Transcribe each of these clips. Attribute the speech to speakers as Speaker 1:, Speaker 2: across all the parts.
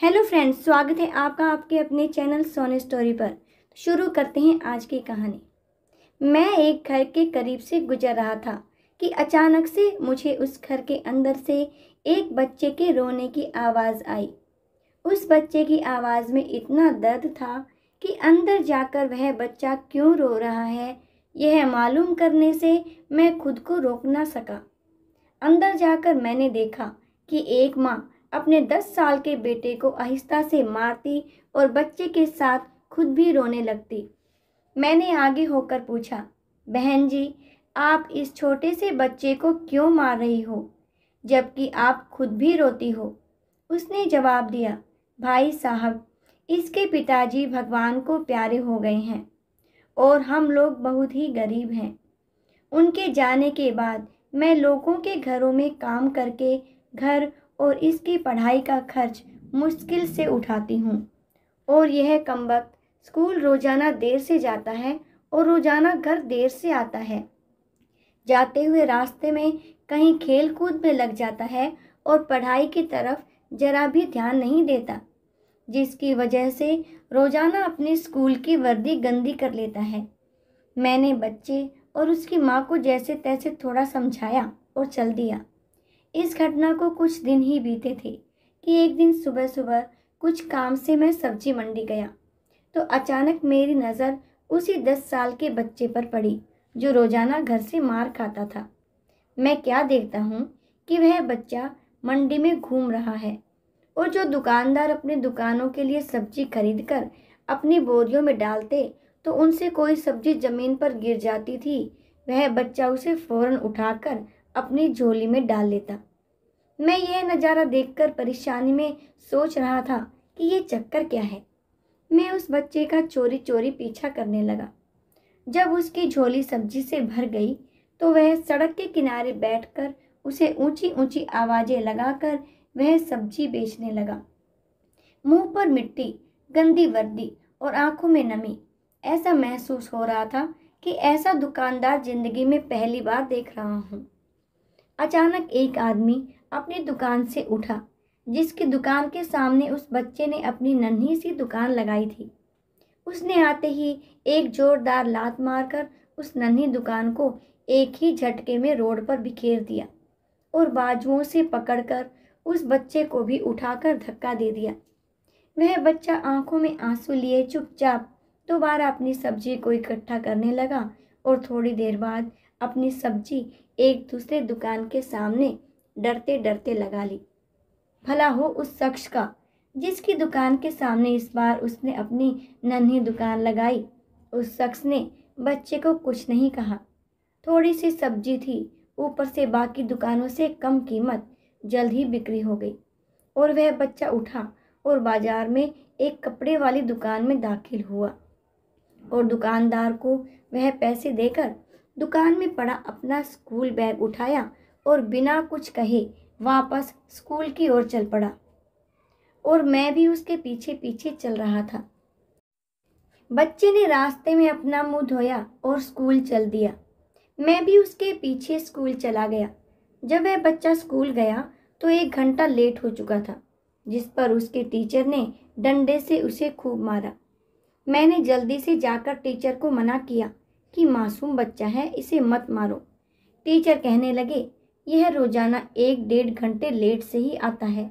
Speaker 1: hello friends स्वागत है आपका आपके अपने चैनल सोने स्टोरी पर तो शुरू करते हैं आज की कहानी मैं एक घर के करीब से गुजर रहा था कि अचानक से मुझे उस घर के अंदर से एक बच्चे के रोने की आवाज़ आई उस बच्चे की आवाज़ में इतना दर्द था कि अंदर जाकर वह बच्चा क्यों रो रहा है यह मालूम करने से मैं खुद को रोक ना सका अंदर जाकर मैंने देखा कि एक माँ अपने दस साल के बेटे को आहिस्ता से मारती और बच्चे के साथ खुद भी रोने लगती मैंने आगे होकर पूछा बहन जी आप इस छोटे से बच्चे को क्यों मार रही हो जबकि आप खुद भी रोती हो उसने जवाब दिया भाई साहब इसके पिताजी भगवान को प्यारे हो गए हैं और हम लोग बहुत ही गरीब हैं उनके जाने के बाद मैं लोगों के घरों में काम करके घर और इसकी पढ़ाई का खर्च मुश्किल से उठाती हूँ और यह कम वक्त स्कूल रोज़ाना देर से जाता है और रोज़ाना घर देर से आता है जाते हुए रास्ते में कहीं खेल कूद में लग जाता है और पढ़ाई की तरफ जरा भी ध्यान नहीं देता जिसकी वजह से रोज़ाना अपने स्कूल की वर्दी गंदी कर लेता है मैंने बच्चे और उसकी माँ को जैसे तैसे थोड़ा समझाया और चल दिया इस घटना को कुछ दिन ही बीते थे कि एक दिन सुबह सुबह कुछ काम से मैं सब्जी मंडी गया तो अचानक मेरी नज़र उसी दस साल के बच्चे पर पड़ी जो रोज़ाना घर से मार खाता था मैं क्या देखता हूँ कि वह बच्चा मंडी में घूम रहा है और जो दुकानदार अपने दुकानों के लिए सब्जी खरीद कर अपनी बोरियों में डालते तो उनसे कोई सब्जी ज़मीन पर गिर जाती थी वह बच्चा उसे फ़ौरन उठाकर अपनी झोली में डाल लेता मैं यह नज़ारा देखकर परेशानी में सोच रहा था कि ये चक्कर क्या है मैं उस बच्चे का चोरी चोरी पीछा करने लगा जब उसकी झोली सब्जी से भर गई तो वह सड़क के किनारे बैठकर उसे ऊंची ऊंची आवाज़ें लगाकर वह सब्जी बेचने लगा मुंह पर मिट्टी गंदी वर्दी और आंखों में नमी ऐसा महसूस हो रहा था कि ऐसा दुकानदार ज़िंदगी में पहली बार देख रहा हूँ अचानक एक आदमी अपनी दुकान से उठा जिसकी दुकान के सामने उस बच्चे ने अपनी नन्ही सी दुकान लगाई थी उसने आते ही एक जोरदार लात मारकर उस नन्ही दुकान को एक ही झटके में रोड पर बिखेर दिया और बाजुओं से पकड़कर उस बच्चे को भी उठाकर धक्का दे दिया वह बच्चा आंखों में आंसू लिए चुपचाप दोबारा अपनी सब्जी को इकट्ठा करने लगा और थोड़ी देर बाद अपनी सब्जी एक दूसरे दुकान के सामने डरते डरते लगा ली भला हो उस शख्स का जिसकी दुकान के सामने इस बार उसने अपनी नन्ही दुकान लगाई उस शख्स ने बच्चे को कुछ नहीं कहा थोड़ी सी सब्जी थी ऊपर से बाकी दुकानों से कम कीमत जल्द ही बिक्री हो गई और वह बच्चा उठा और बाजार में एक कपड़े वाली दुकान में दाखिल हुआ और दुकानदार को वह पैसे देकर दुकान में पड़ा अपना स्कूल बैग उठाया और बिना कुछ कहे वापस स्कूल की ओर चल पड़ा और मैं भी उसके पीछे पीछे चल रहा था बच्चे ने रास्ते में अपना मुंह धोया और स्कूल चल दिया मैं भी उसके पीछे स्कूल चला गया जब वह बच्चा स्कूल गया तो एक घंटा लेट हो चुका था जिस पर उसके टीचर ने डंडे से उसे खूब मारा मैंने जल्दी से जाकर टीचर को मना किया कि मासूम बच्चा है इसे मत मारो टीचर कहने लगे यह रोज़ाना एक डेढ़ घंटे लेट से ही आता है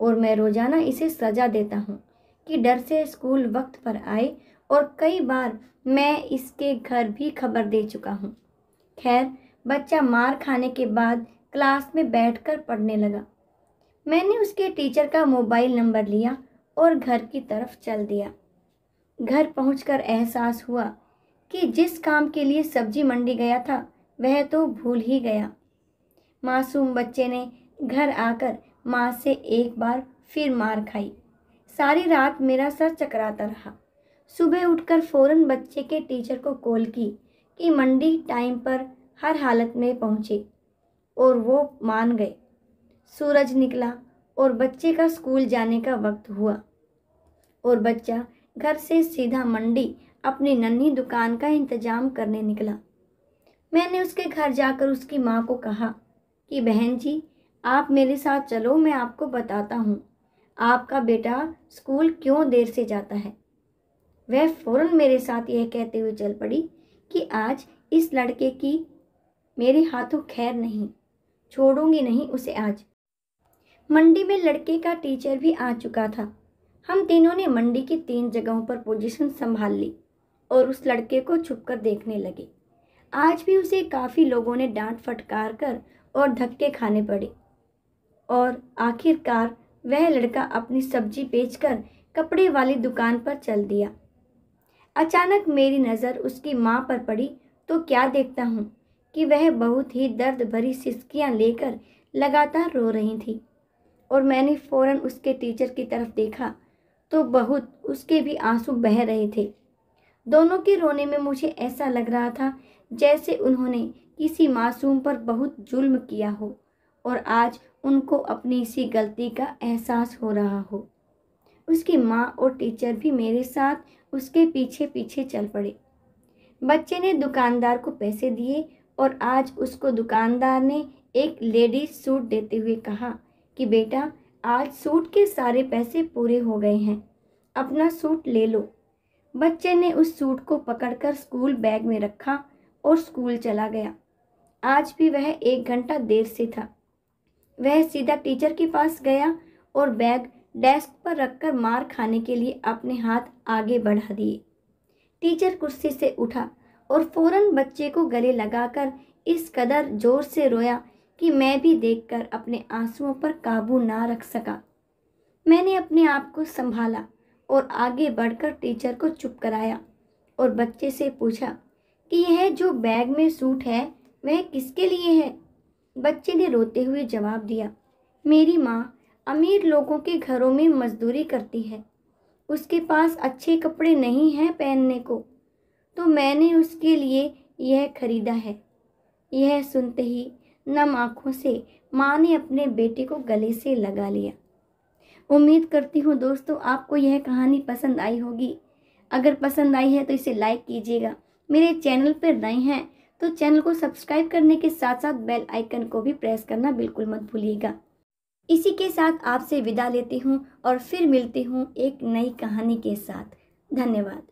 Speaker 1: और मैं रोज़ाना इसे सजा देता हूँ कि डर से स्कूल वक्त पर आए और कई बार मैं इसके घर भी खबर दे चुका हूँ खैर बच्चा मार खाने के बाद क्लास में बैठकर पढ़ने लगा मैंने उसके टीचर का मोबाइल नंबर लिया और घर की तरफ चल दिया घर पहुंचकर एहसास हुआ कि जिस काम के लिए सब्जी मंडी गया था वह तो भूल ही गया मासूम बच्चे ने घर आकर माँ से एक बार फिर मार खाई सारी रात मेरा सर चकराता रहा सुबह उठकर फ़ौरन बच्चे के टीचर को कॉल की कि मंडी टाइम पर हर हालत में पहुँचे और वो मान गए सूरज निकला और बच्चे का स्कूल जाने का वक्त हुआ और बच्चा घर से सीधा मंडी अपनी नन्ही दुकान का इंतजाम करने निकला मैंने उसके घर जाकर उसकी माँ को कहा कि बहन जी आप मेरे साथ चलो मैं आपको बताता हूँ आपका बेटा स्कूल क्यों देर से जाता है वह फ़ौरन मेरे साथ यह कहते हुए चल पड़ी कि आज इस लड़के की मेरे हाथों खैर नहीं छोड़ूंगी नहीं उसे आज मंडी में लड़के का टीचर भी आ चुका था हम तीनों ने मंडी की तीन जगहों पर पोजीशन संभाल ली और उस लड़के को छुपकर देखने लगे आज भी उसे काफ़ी लोगों ने डांट फटकार कर और धक्के खाने पड़े और आखिरकार वह लड़का अपनी सब्जी बेचकर कपड़े वाली दुकान पर चल दिया अचानक मेरी नज़र उसकी माँ पर पड़ी तो क्या देखता हूँ कि वह बहुत ही दर्द भरी सिस्कियाँ लेकर लगातार रो रही थी और मैंने फ़ौरन उसके टीचर की तरफ देखा तो बहुत उसके भी आंसू बह रहे थे दोनों के रोने में मुझे ऐसा लग रहा था जैसे उन्होंने किसी मासूम पर बहुत जुल्म किया हो और आज उनको अपनी इसी गलती का एहसास हो रहा हो उसकी माँ और टीचर भी मेरे साथ उसके पीछे पीछे चल पड़े बच्चे ने दुकानदार को पैसे दिए और आज उसको दुकानदार ने एक लेडीज सूट देते हुए कहा कि बेटा आज सूट के सारे पैसे पूरे हो गए हैं अपना सूट ले लो बच्चे ने उस सूट को पकड़कर स्कूल बैग में रखा और स्कूल चला गया आज भी वह एक घंटा देर से था वह सीधा टीचर के पास गया और बैग डेस्क पर रखकर मार खाने के लिए अपने हाथ आगे बढ़ा दिए टीचर कुर्सी से उठा और फौरन बच्चे को गले लगाकर इस कदर जोर से रोया कि मैं भी देखकर अपने आंसुओं पर काबू ना रख सका मैंने अपने आप को संभाला और आगे बढ़कर टीचर को चुप कराया और बच्चे से पूछा कि यह जो बैग में सूट है वह किसके लिए है बच्चे ने रोते हुए जवाब दिया मेरी माँ अमीर लोगों के घरों में मजदूरी करती है उसके पास अच्छे कपड़े नहीं हैं पहनने को तो मैंने उसके लिए यह खरीदा है यह सुनते ही नम आँखों से माँ ने अपने बेटे को गले से लगा लिया उम्मीद करती हूँ दोस्तों आपको यह कहानी पसंद आई होगी अगर पसंद आई है तो इसे लाइक कीजिएगा मेरे चैनल पर नए हैं तो चैनल को सब्सक्राइब करने के साथ साथ बेल आइकन को भी प्रेस करना बिल्कुल मत भूलिएगा इसी के साथ आपसे विदा लेती हूँ और फिर मिलती हूँ एक नई कहानी के साथ धन्यवाद